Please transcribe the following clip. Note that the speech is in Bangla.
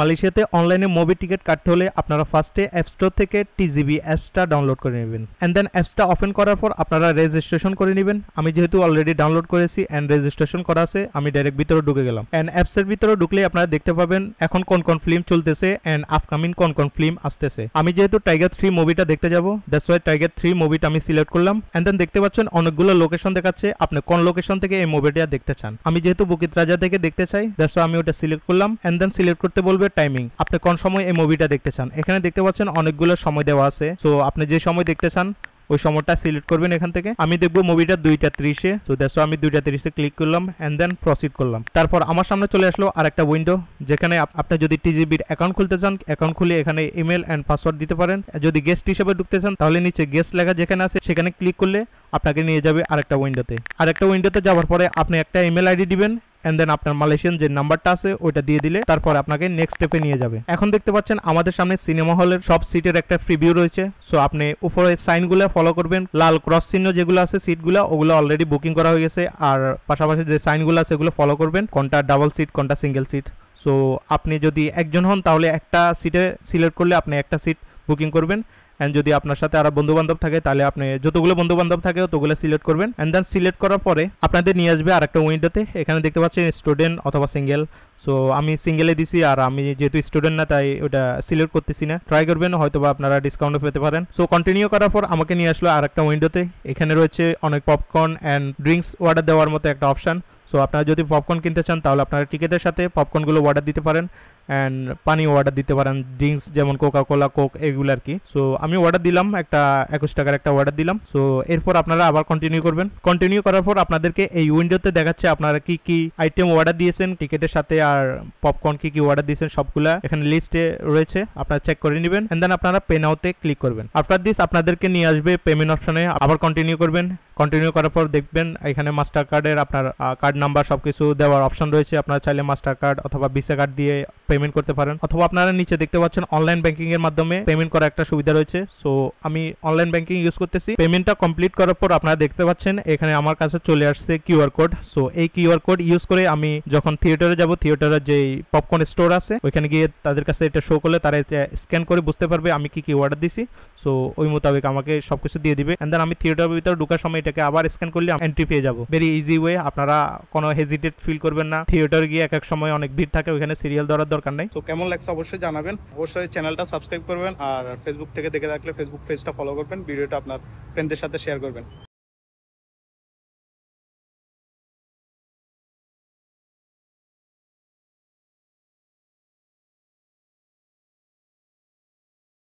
মালয়েশিয়াতে অনলাইনে মুভি টিকিট কাটতে হলে আপনারা ফার্স্টে অ্যাপ স্টোর থেকে টিজিবি অ্যাপসটা ডাউনলোড করে নেবেন অ্যান্ড দেন অ্যাপসটা ওপেন করার পর আপনারা রেজিস্ট্রেশন করে নেবেন আমি যেহেতু অলরেডি ডাউনলোড করেছি অ্যান্ড রেজিস্ট্রেশন করা আছে আমি ডাইরেক্ট ভিতরে ঢুকে গেলাম অ্যান্ড অ্যাপসের ভিতরে ঢুকলে আপনারা দেখতে পাবেন এখন কোন কোন ফিল্ম চলতেছে অ্যান্ড আপকামিং কোন কোন ফিল্ম আসতেছে আমি যেহেতু টাইগার থ্রি মুভিটা দেখতে যাবো দ্যাটস ওয়াই টাইগার থ্রি মুভিটা আমি সিলেক্ট করলাম অ্যান্ড দেন দেখতে পাচ্ছেন অনেকগুলো লোকেশন দেখাচ্ছে আপনি কোন লোকেশন থেকে এই মুভিটা দেখতে চান আমি যেহেতু বুকিত রাজা থেকে দেখতে চাই দ্যাটস ওয়াই আমি ওটা সিলেক্ট করলাম অ্যান্ড দেন সিলেক্ট করতে বলবে ইউটিউবের টাইমিং আপনি কোন সময় এই মুভিটা দেখতে চান এখানে দেখতে পাচ্ছেন অনেকগুলো সময় দেওয়া আছে সো আপনি যে সময় দেখতে চান ওই সময়টা সিলেক্ট করবেন এখান থেকে আমি দেখবো মুভিটা দুইটা ত্রিশে তো দেখো আমি দুইটা ত্রিশে ক্লিক করলাম অ্যান্ড দেন প্রসিড করলাম তারপর আমার সামনে চলে আসলো আর একটা উইন্ডো যেখানে আপনি যদি টিজিবির অ্যাকাউন্ট খুলতে চান অ্যাকাউন্ট খুলে এখানে ইমেল অ্যান্ড পাসওয়ার্ড দিতে পারেন যদি গেস্ট হিসেবে ঢুকতে চান তাহলে নিচে গেস্ট লেখা যেখানে আছে সেখানে ক্লিক করলে আপনাকে নিয়ে যাবে আরেকটা উইন্ডোতে আরেকটা উইন্ডোতে যাওয়ার পরে আপনি একটা ইমেল আইডি দিবেন অ্যান্ড দেন আপনার মালয়েশিয়ান যে নাম্বারটা আছে ওইটা দিয়ে দিলে তারপর আপনাকে নেক্সট স্টেপে নিয়ে যাবে এখন দেখতে পাচ্ছেন আমাদের সামনে সিনেমা হলের সব সিটের একটা প্রিভিউ রয়েছে সো আপনি উপরে সাইনগুলো ফলো করবেন লাল ক্রস চিহ্ন যেগুলো আছে সিটগুলো ওগুলো অলরেডি বুকিং করা হয়ে গেছে আর পাশাপাশি যে সাইনগুলো আছে এগুলো ফলো করবেন কোনটা ডাবল সিট কোনটা সিঙ্গেল সিট সো আপনি যদি একজন হন তাহলে একটা সিটে সিলেক্ট করলে আপনি একটা সিট বুকিং করবেন অ্যান্ড যদি আপনার সাথে আরও বন্ধুবান্ধব থাকে তাহলে আপনি যতগুলো বন্ধুবান্ধব থাকে ততগুলো সিলেক্ট করবেন অ্যান্ড দেন সিলেক্ট করার পরে আপনাদের নিয়ে আসবে আর একটা উইন্ডোতে এখানে দেখতে পাচ্ছেন স্টুডেন্ট অথবা সিঙ্গেল সো আমি সিঙ্গেলে দিছি আর আমি যেহেতু স্টুডেন্ট না তাই ওটা সিলেক্ট করতেছি না ট্রাই করবেন হয়তো বা আপনারা ডিসকাউন্টও পেতে পারেন সো কন্টিনিউ করার পর আমাকে নিয়ে আসলো আর একটা উইন্ডোতে এখানে রয়েছে অনেক পপকর্ন অ্যান্ড ড্রিঙ্কস অর্ডার দেওয়ার মতো একটা অপশান সো আপনারা যদি পপকর্ন কিনতে চান তাহলে আপনারা টিকিটের সাথে পপকর্নগুলো অর্ডার দিতে পারেন অ্যান্ড পানি অর্ডার দিতে পারেন ড্রিঙ্কস যেমন কোকা কোলা কোক এগুলো আর কি সো আমি অর্ডার দিলাম একটা একুশ টাকার একটা অর্ডার দিলাম সো এরপর আপনারা আবার কন্টিনিউ করবেন কন্টিনিউ করার পর আপনাদেরকে এই উইন্ডোতে দেখাচ্ছে আপনারা কি কি আইটেম অর্ডার দিয়েছেন টিকিটের সাথে আর পপকর্ন কি কি অর্ডার দিয়েছেন সবগুলা এখানে লিস্টে রয়েছে আপনারা চেক করে নেবেন অ্যান্ড দেন আপনারা পে নাওতে ক্লিক করবেন আফটার দিস আপনাদেরকে নিয়ে আসবে পেমেন্ট অপশনে আবার কন্টিনিউ করবেন কন্টিনিউ করার পর দেখবেন এখানে মাস্টার কার্ডের আপনার কার্ড নাম্বার সব কিছু দেওয়ার অপশন রয়েছে আপনারা চাইলে মাস্টার কার্ড অথবা ভিসা কার্ড দিয়ে পেমেন্ট করতে পারেন অথবা আপনারা নিচে দেখতে পাচ্ছেন অনলাইন ব্যাংকিং এর মাধ্যমে পেমেন্ট করার একটা সুবিধা রয়েছে সো আমি অনলাইন ব্যাংকিং ইউজ করতেছি পেমেন্টটা কমপ্লিট করার পর আপনারা দেখতে পাচ্ছেন এখানে আমার কাছে চলে আসছে কিউআর কোড সো এই কিউআর কোড ইউজ করে আমি যখন থিয়েটারে যাব থিয়েটারের যে পপকর্ন স্টোর আছে ওইখানে গিয়ে তাদের কাছে এটা শো করলে তারা এটা স্ক্যান করে বুঝতে পারবে আমি কি কি অর্ডার দিছি সো ওই মোতাবেক আমাকে সবকিছু দিয়ে দিবে এন্ড দেন আমি থিয়েটারের ভিতরে ঢোকার সময় এটাকে আবার স্ক্যান করলে এন্ট্রি পেয়ে যাবো ভেরি ইজি ওয়ে আপনারা কোনো হেজিটেট ফিল করবেন না থিয়েটার গিয়ে এক এক সময় অনেক ভিড় থাকে ওইখানে সিরিয়াল ধরার দরকার দরকার নেই তো কেমন লাগছে অবশ্যই জানাবেন অবশ্যই চ্যানেলটা সাবস্ক্রাইব করবেন আর ফেসবুক থেকে দেখে থাকলে ফেসবুক পেজটা ফলো করবেন ভিডিওটা আপনার ফ্রেন্ডদের সাথে শেয়ার করবেন